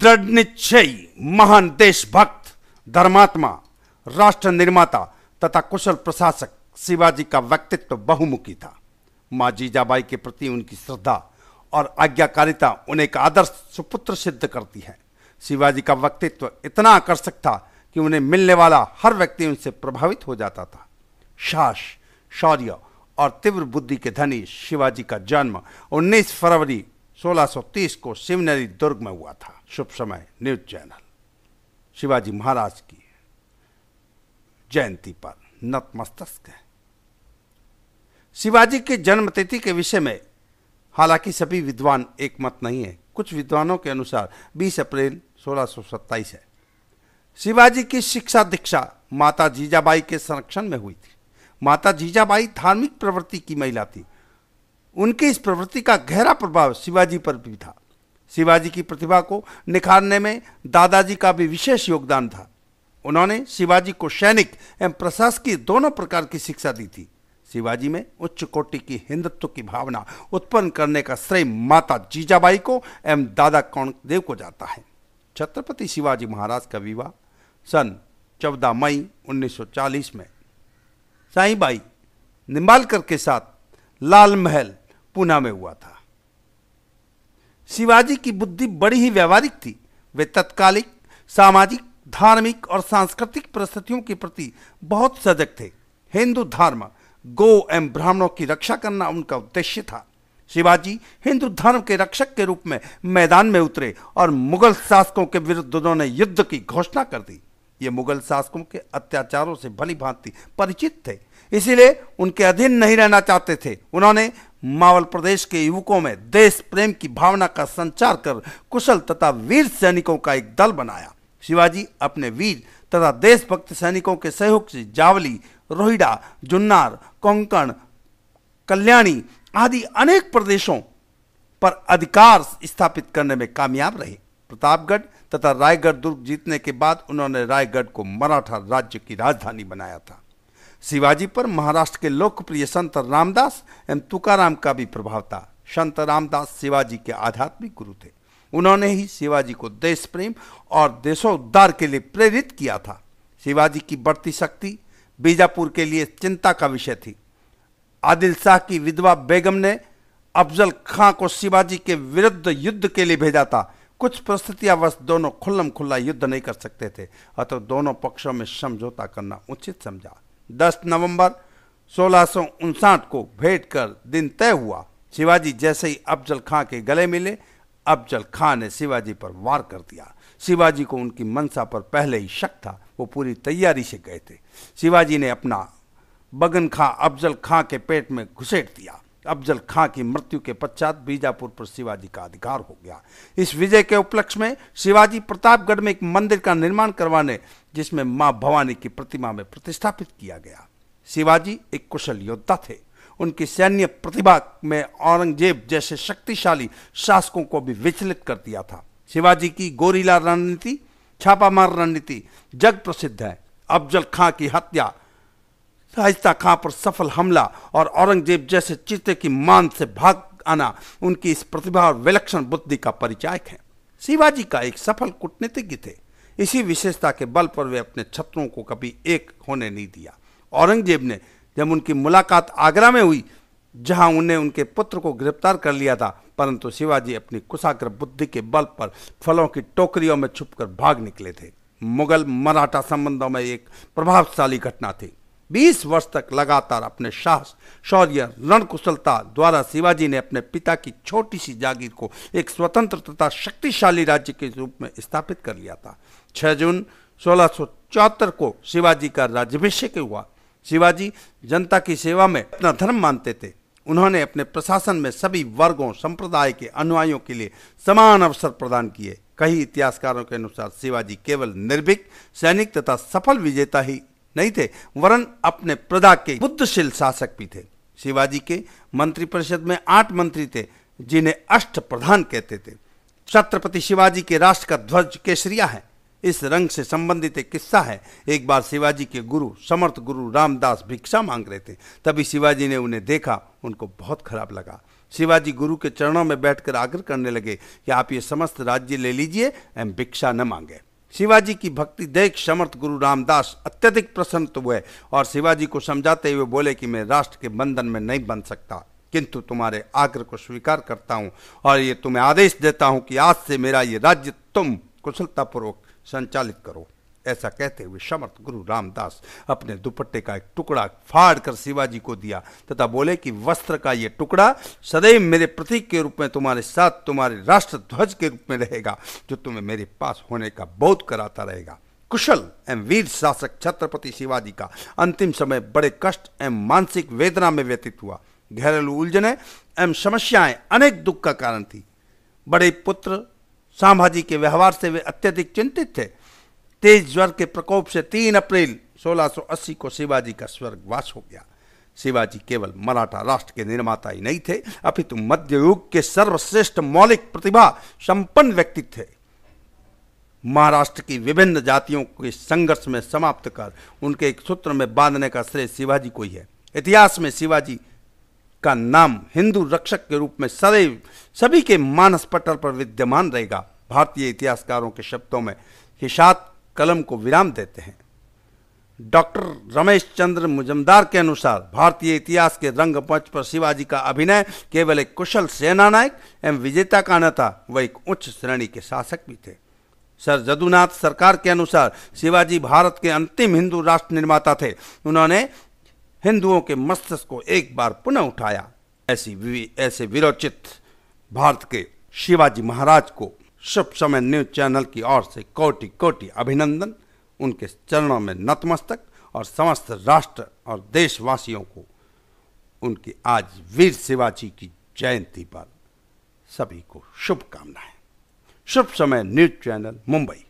दृढ़ निश्चय महान देशभक्त धर्मात्मा राष्ट्र निर्माता तथा कुशल प्रशासक शिवाजी का व्यक्तित्व बहुमुखी था माँ जीजाबाई के प्रति उनकी श्रद्धा और आज्ञाकारिता उन्हें एक आदर्श सुपुत्र सिद्ध करती है शिवाजी का व्यक्तित्व इतना आकर्षक था कि उन्हें मिलने वाला हर व्यक्ति उनसे प्रभावित हो जाता था साहस शौर्य और तीव्र बुद्धि के धनी शिवाजी का जन्म 19 फरवरी 1630 को शिवनरी दुर्ग में हुआ था शुभ समय न्यूज चैनल शिवाजी महाराज की जयंती पर नतमस्तक है शिवाजी के जन्मतिथि के विषय में हालांकि सभी विद्वान एकमत नहीं है कुछ विद्वानों के अनुसार 20 अप्रैल 1627 है शिवाजी की शिक्षा दीक्षा माता जीजाबाई के संरक्षण में हुई थी माता जीजाबाई धार्मिक प्रवृत्ति की महिला थी उनकी इस प्रवृत्ति का गहरा प्रभाव शिवाजी पर भी था शिवाजी की प्रतिभा को निखारने में दादाजी का भी विशेष योगदान था उन्होंने शिवाजी को सैनिक एवं प्रशासकीय दोनों प्रकार की शिक्षा दी थी शिवाजी में उच्च कोटि की हिंदुत्व की भावना उत्पन्न करने का श्रेय माता जीजाबाई को एवं दादा कौणदेव को जाता है छत्रपति शिवाजी महाराज का विवाह सन 14 मई 1940 में साईबाई निम्बालकर के साथ लाल महल पूना में हुआ था शिवाजी की बुद्धि बड़ी ही व्यवहारिक थी वे तत्कालिक सामाजिक धार्मिक और सांस्कृतिक परिस्थितियों के प्रति बहुत सजग थे हिंदू धर्म गो एवं ब्राह्मणों की रक्षा करना उनका उद्देश्य था शिवाजी हिंदू धर्म के रक्षक के रूप में मैदान में उतरे और मुगल शासकों के विरुद्ध उन्होंने युद्ध की घोषणा कर दी ये मुगल शासकों के अत्याचारों से भली भांति परिचित थे इसीलिए उनके अधीन नहीं रहना चाहते थे उन्होंने मावल प्रदेश के युवकों में देश प्रेम की भावना का संचार कर कुशल तथा वीर सैनिकों का एक दल बनाया शिवाजी अपने वीर तथा देशभक्त सैनिकों के सहयोग से जावली रोहिडा जुन्नार कोंकण कल्याणी आदि अनेक प्रदेशों पर अधिकार स्थापित करने में कामयाब रहे प्रतापगढ़ तथा रायगढ़ दुर्ग जीतने के बाद उन्होंने रायगढ़ को मराठा राज्य की राजधानी बनाया था शिवाजी पर महाराष्ट्र के लोकप्रिय संत रामदास एवं तुकाराम का भी प्रभाव था संत रामदास शिवाजी के आध्यात्मिक गुरु थे उन्होंने ही शिवाजी को देश प्रेम और देशोद्धार के लिए प्रेरित किया था शिवाजी की बढ़ती शक्ति बीजापुर के लिए चिंता का विषय थी आदिल शाह की विधवा बेगम ने अफजल खां को शिवाजी के विरुद्ध युद्ध के लिए भेजा था कुछ परिस्थितियां परिस्थितियावश दोनों खुल्लम खुल्ला युद्ध नहीं कर सकते थे अतः दोनों पक्षों में समझौता करना उचित समझा 10 नवंबर सोलह को भेंट कर दिन तय हुआ शिवाजी जैसे ही अफजल खां के गले मिले अफजल खां ने शिवाजी पर वार कर दिया शिवाजी को उनकी मनसा पर पहले ही शक था वो पूरी तैयारी से गए थे शिवाजी ने अपना बगन खां अफजल खां के पेट में घुसेट दिया अफजल खां की मृत्यु के पश्चात बीजापुर पर शिवाजी का अधिकार हो गया इस विजय के उपलक्ष में शिवाजी प्रतापगढ़ में एक मंदिर का निर्माण करवाने जिसमें मां भवानी की प्रतिमा में प्रतिष्ठापित किया गया शिवाजी एक कुशल योद्धा थे उनकी सैन्य प्रतिभा में औरंगजेब जैसे शक्तिशाली शासकों को भी विचलित कर दिया था शिवाजी की गोरीला रणनीति छापामार रणनीति जग प्रसिद्ध है अफजल खां की हत्या शाइस्ता खां पर सफल हमला और औरंगजेब जैसे चित्ते की मान से भाग आना उनकी इस प्रतिभा और विलक्षण बुद्धि का परिचायक है शिवाजी का एक सफल कूटनीतिज्ञ थे इसी विशेषता के बल पर वे अपने छत्रों को कभी एक होने नहीं दिया औरंगजेब ने जब उनकी मुलाकात आगरा में हुई जहां उन्हें उनके पुत्र को गिरफ्तार कर लिया था परंतु शिवाजी अपनी कुशाग्र बुद्धि के बल पर फलों की टोकरियों में छुपकर भाग निकले थे मुगल मराठा संबंधों में एक प्रभावशाली घटना थी बीस वर्ष तक लगातार अपने साहस शौर्य रण कुशलता द्वारा शिवाजी ने अपने पिता की छोटी सी जागीर को एक स्वतंत्र तथा शक्तिशाली राज्य के रूप में स्थापित कर लिया था 6 जून सोलह को शिवाजी का राज्यभिषेक हुआ शिवाजी जनता की सेवा में अपना धर्म मानते थे उन्होंने अपने प्रशासन में सभी वर्गों संप्रदाय के अनुयायियों के लिए समान अवसर प्रदान किए कई इतिहासकारों के अनुसार शिवाजी केवल निर्भीक सैनिक तथा सफल विजेता ही नहीं थे वरन अपने प्रदा के बुद्धशील शासक भी थे शिवाजी के मंत्रिपरिषद में आठ मंत्री थे जिन्हें अष्ट प्रधान कहते थे छत्रपति शिवाजी के राष्ट्र का ध्वज केसरिया है इस रंग से संबंधित एक किस्सा है एक बार शिवाजी के गुरु समर्थ गुरु रामदास भिक्षा मांग रहे थे तभी शिवाजी ने उन्हें देखा उनको बहुत खराब लगा शिवाजी गुरु के चरणों में बैठकर आग्रह करने लगे कि आप ये समस्त राज्य ले लीजिए एम भिक्षा न मांगे शिवाजी की भक्ति देख समर्थ गुरु रामदास अत्यधिक प्रसन्न हुए और शिवाजी को समझाते हुए बोले कि मैं राष्ट्र के बंधन में नहीं बन सकता किंतु तुम्हारे आग्रह को स्वीकार करता हूँ और ये तुम्हें आदेश देता हूँ कि आज से मेरा ये राज्य तुम कुशलतापूर्वक संचालित करो ऐसा कहते हुए समर्थ गुरु रामदास अपने दुपट्टे का एक टुकड़ा फाड़ कर शिवाजी को दिया तथा बोले कि वस्त्र का यह टुकड़ा सदैव मेरे प्रतीक के रूप में तुम्हारे साथ तुम्हारे राष्ट्र ध्वज के रूप में रहेगा जो तुम्हें मेरे पास होने का बोध कराता रहेगा कुशल एवं वीर शासक छत्रपति शिवाजी का अंतिम समय बड़े कष्ट एवं मानसिक वेदना में व्यतीत हुआ घरेलू उलझने एवं समस्याएं अनेक दुख का कारण थी बड़े पुत्र सांभाजी के व्यवहार से वे अत्यधिक चिंतित थे तेज ज्वर के प्रकोप से तीन अप्रैल 1680 को शिवाजी का स्वर्गवास हो गया शिवाजी केवल मराठा राष्ट्र के निर्माता ही नहीं थे अपितु मध्य युग के सर्वश्रेष्ठ मौलिक प्रतिभा संपन्न व्यक्ति थे महाराष्ट्र की विभिन्न जातियों के संघर्ष में समाप्त कर उनके एक सूत्र में बांधने का श्रेय शिवाजी को ही है इतिहास में शिवाजी का नाम हिंदू रक्षक के रूप में सदैव सभी के मानस पटल पर विद्यमान रहेगा भारतीय इतिहासकारों के शब्दों में हिशात कलम को विराम देते हैं डॉक्टर रमेश चंद्र मुजमदार के अनुसार भारतीय इतिहास के रंगमंच पर शिवाजी का अभिनय केवल एक कुशल सेनानायक एवं विजेता का न था वह एक उच्च श्रेणी के शासक भी थे सर जदुनाथ सरकार के अनुसार शिवाजी भारत के अंतिम हिंदू राष्ट्र निर्माता थे उन्होंने हिंदुओं के मस्तिष्क को एक बार पुनः उठाया ऐसी ऐसे विरोचित भारत के शिवाजी महाराज को शुभ समय न्यूज चैनल की ओर से कोटि कोटि अभिनंदन उनके चरणों में नतमस्तक और समस्त राष्ट्र और देशवासियों को उनकी आज वीर शिवाजी की जयंती पर सभी को शुभकामनाएं शुभ समय न्यूज चैनल मुंबई